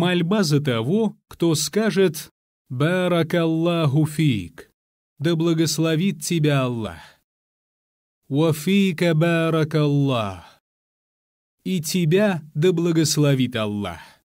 Мольба за того, кто скажет «Баракаллаху фик» — «Да благословит тебя Аллах». «Уафика баракаллах» — «И тебя да благословит Аллах».